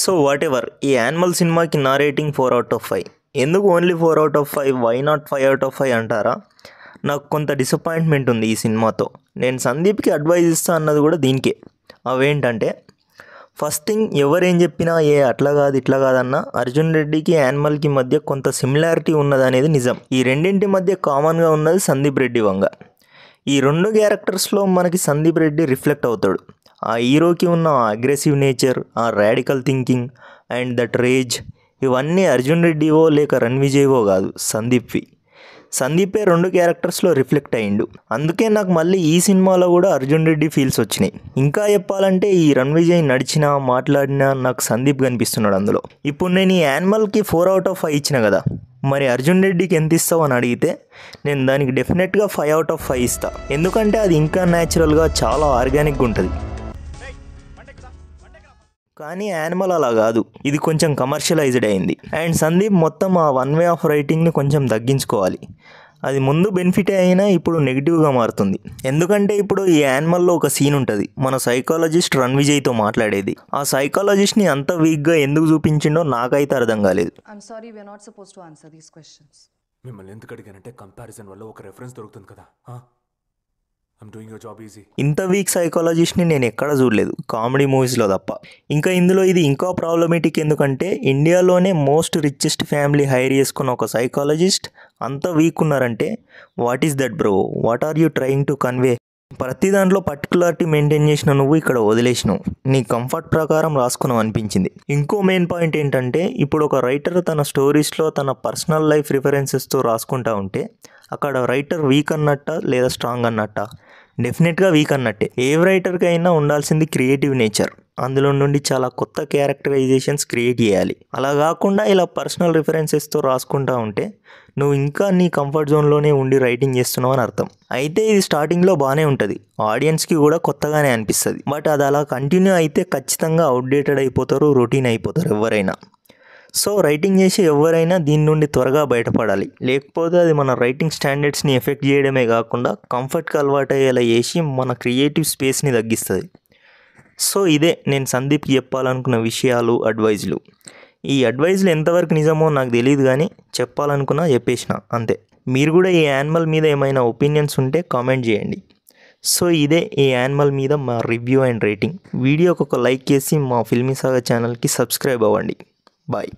so whatever ఈ animal సినిమాకి నా rating four out of five ఎందుకు only four out of five why not five out of five అంటారా నాకు కొంత డిసప్పాయింట్మెంట్ ఉంది ఈ సినిమాతో నేను సందీప్కి అడ్వైజ్ ఇస్తా అన్నది కూడా దీనికే అవేంటంటే ఫస్ట్ థింగ్ ఎవరేం చెప్పినా ఏ అట్లా కాదు ఇట్లా కాదన్నా అర్జున్ రెడ్డికి యానిమల్కి మధ్య కొంత సిమిలారిటీ ఉన్నదనేది నిజం ఈ రెండింటి మధ్య కామన్గా ఉన్నది సందీప్ రెడ్డి వంగ ఈ రెండు క్యారెక్టర్స్లో మనకి సందీప్ రెడ్డి రిఫ్లెక్ట్ అవుతాడు ఆ హీరోకి ఉన్న అగ్రెసివ్ నేచర్ ఆ radical thinking and that rage ఇవన్నీ అర్జున్ రెడ్డివో లేక విజయ్వో కాదు సందీప్వి సందీపే రెండు క్యారెక్టర్స్లో రిఫ్లెక్ట్ అయ్యిండు అందుకే నాకు మళ్ళీ ఈ సినిమాలో కూడా అర్జున్ రెడ్డి ఫీల్స్ వచ్చినాయి ఇంకా చెప్పాలంటే ఈ రణ్ విజయ్ నడిచినా మాట్లాడినా నాకు సందీప్ కనిపిస్తున్నాడు అందులో ఇప్పుడు నేను ఈ యానిమల్కి ఫోర్ అవుట్ ఆఫ్ ఫైవ్ ఇచ్చిన కదా మరి అర్జున్ రెడ్డికి ఎంత ఇస్తావు అని అడిగితే నేను దానికి డెఫినెట్గా ఫైవ్ అవుట్ ఆఫ్ ఫైవ్ ఇస్తాను ఎందుకంటే అది ఇంకా న్యాచురల్గా చాలా ఆర్గానిక్గా ఉంటుంది కానీ యానిమల్ అలా కాదు ఇది కొంచెం కమర్షియలైజ్డ్ అయింది అండ్ సందీప్ మొత్తం ఆ వన్ వే ఆఫ్ రైటింగ్ని కొంచెం తగ్గించుకోవాలి అది ముందు బెనిఫిట్ అయినా ఇప్పుడు నెగిటివ్గా మారుతుంది ఎందుకంటే ఇప్పుడు ఈ యానిమల్లో ఒక సీన్ ఉంటుంది మన సైకాలజిస్ట్ రణ్ విజయ్తో మాట్లాడేది ఆ సైకాలజిస్ట్ని అంత వీక్గా ఎందుకు చూపించిండో నాకైతే అర్థం కాలేదు సారీ నాట్ సపోజ్ క్వశ్చన్స్ మిమ్మల్ని ఎందుకు అడిగానంటే కంపారిజన్ వల్ల ఒక రెఫరెన్స్ దొరుకుతుంది కదా ఇంత వీక్ సైకాలజిస్ట్ని నేను ఎక్కడ చూడలేదు కామెడీ మూవీస్లో తప్ప ఇంకా ఇందులో ఇది ఇంకా ప్రాబ్లమేటిక్ ఎందుకంటే ఇండియాలోనే మోస్ట్ రిచెస్ట్ ఫ్యామిలీ హైర్ చేసుకున్న ఒక సైకాలజిస్ట్ అంత వీక్ ఉన్నారంటే what is that bro what are you trying to convey ప్రతి దాంట్లో పర్టికులారిటీ మెయింటైన్ చేసిన నువ్వు ఇక్కడ వదిలేసినావు నీ కంఫర్ట్ ప్రకారం రాసుకున్నావు అనిపించింది ఇంకో మెయిన్ పాయింట్ ఏంటంటే ఇప్పుడు ఒక రైటర్ తన స్టోరీస్లో తన పర్సనల్ లైఫ్ రిఫరెన్సెస్తో రాసుకుంటా ఉంటే అక్కడ రైటర్ వీక్ అన్నట్ట లేదా స్ట్రాంగ్ అన్నట్ట డెఫినెట్గా వీక్ అన్నట్టే ఏ రైటర్కి అయినా ఉండాల్సింది క్రియేటివ్ నేచర్ అందులో నుండి చాలా కొత్త క్యారెక్టరైజేషన్స్ క్రియేట్ చేయాలి అలా కాకుండా ఇలా పర్సనల్ రిఫరెన్సెస్తో రాసుకుంటా ఉంటే నువ్వు ఇంకా నీ కంఫర్ట్ జోన్లోనే ఉండి రైటింగ్ చేస్తున్నావు అని అర్థం అయితే ఇది స్టార్టింగ్లో బాగానే ఉంటుంది ఆడియన్స్కి కూడా కొత్తగానే అనిపిస్తుంది బట్ అది అలా కంటిన్యూ అయితే ఖచ్చితంగా అవుట్డేటెడ్ అయిపోతారు రొటీన్ అయిపోతారు ఎవరైనా సో రైటింగ్ చేసి ఎవరైనా దీని నుండి త్వరగా బయటపడాలి లేకపోతే అది మన రైటింగ్ స్టాండర్డ్స్ని ఎఫెక్ట్ చేయడమే కాకుండా కంఫర్ట్కి అలవాటయ్యేలా చేసి మన క్రియేటివ్ స్పేస్ని తగ్గిస్తుంది సో ఇదే నేను సందీప్కి చెప్పాలనుకున్న విషయాలు అడ్వైజ్లు ఈ అడ్వైజ్లు ఎంతవరకు నిజమో నాకు తెలియదు కానీ చెప్పాలనుకున్నా చెప్పేసిన అంతే మీరు కూడా ఈ యానిమల్ మీద ఏమైనా ఒపీనియన్స్ ఉంటే కామెంట్ చేయండి సో ఇదే ఈ యానిమల్ మీద మా రివ్యూ అండ్ రేటింగ్ వీడియోకి ఒక లైక్ చేసి మా ఫిల్మీ సాగర్ ఛానల్కి సబ్స్క్రైబ్ అవ్వండి బాయ్